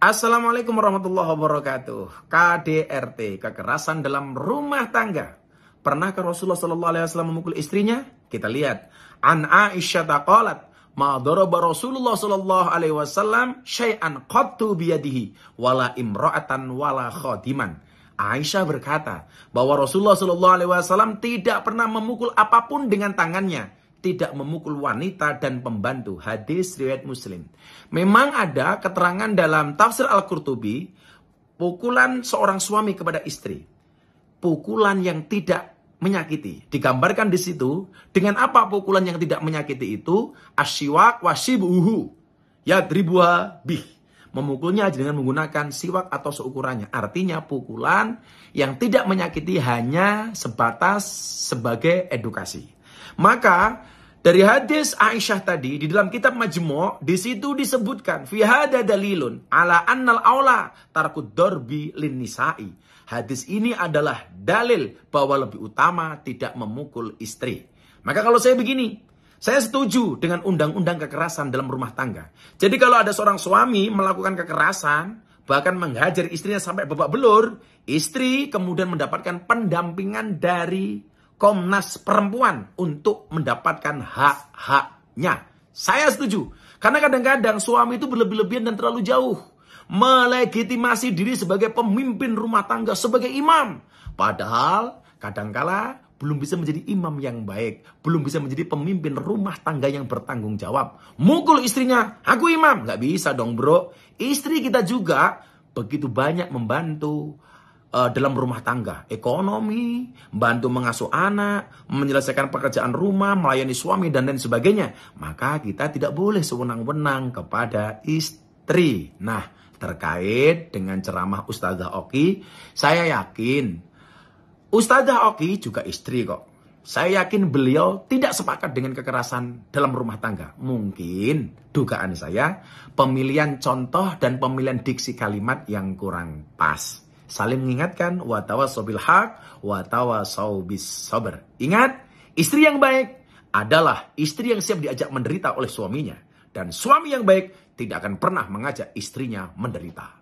Assalamualaikum warahmatullahi wabarakatuh. KDRT, kekerasan dalam rumah tangga. Pernahkah Rasulullah Shallallahu alaihi wasallam memukul istrinya? Kita lihat. An Aisyah taqalat ma daraba Rasulullah SAW alaihi wasallam syai'an qattu biyadihi wala imra'atan wala khadiman. Aisyah berkata bahwa Rasulullah Shallallahu alaihi wasallam tidak pernah memukul apapun dengan tangannya tidak memukul wanita dan pembantu. Hadis riwayat Muslim. Memang ada keterangan dalam tafsir Al-Qurtubi, pukulan seorang suami kepada istri. Pukulan yang tidak menyakiti. Digambarkan di situ dengan apa pukulan yang tidak menyakiti itu asyiwak wasibuhu ya dribuha bih memukulnya dengan menggunakan siwak atau seukurannya. Artinya pukulan yang tidak menyakiti hanya sebatas sebagai edukasi. Maka dari hadis Aisyah tadi di dalam kitab Majmu' di situ disebutkan fi hada dalilun ala annal aula tarkud dorbi lin nisa'i. Hadis ini adalah dalil bahwa lebih utama tidak memukul istri. Maka kalau saya begini, saya setuju dengan undang-undang kekerasan dalam rumah tangga. Jadi kalau ada seorang suami melakukan kekerasan, bahkan menghajar istrinya sampai babak belur, istri kemudian mendapatkan pendampingan dari Komnas Perempuan untuk mendapatkan hak-haknya. Saya setuju. Karena kadang-kadang suami itu berlebih-lebihan dan terlalu jauh. Melegitimasi diri sebagai pemimpin rumah tangga, sebagai imam. Padahal kadangkala belum bisa menjadi imam yang baik, belum bisa menjadi pemimpin rumah tangga yang bertanggung jawab. Mukul istrinya, aku imam. Gak bisa dong bro. Istri kita juga begitu banyak membantu Eh, dalam rumah tangga, ekonomi, bantu mengasuh anak, menyelesaikan pekerjaan rumah, melayani suami dan lain sebagainya, maka kita tidak boleh sewenang-wenang kepada istri. Nah, terkait dengan ceramah Ustazah Oki, saya yakin Ustazah Oki juga istri kok. Saya yakin beliau tidak sepakat dengan kekerasan dalam rumah tangga. Mungkin dugaan saya pemilihan contoh dan pemilihan diksi kalimat yang kurang pas. Saling mengingatkan, watawa sobil hak, watawa sobis sober. Ingat, istri yang baik adalah istri yang siap diajak menderita oleh suaminya. Dan suami yang baik tidak akan pernah mengajak istrinya menderita.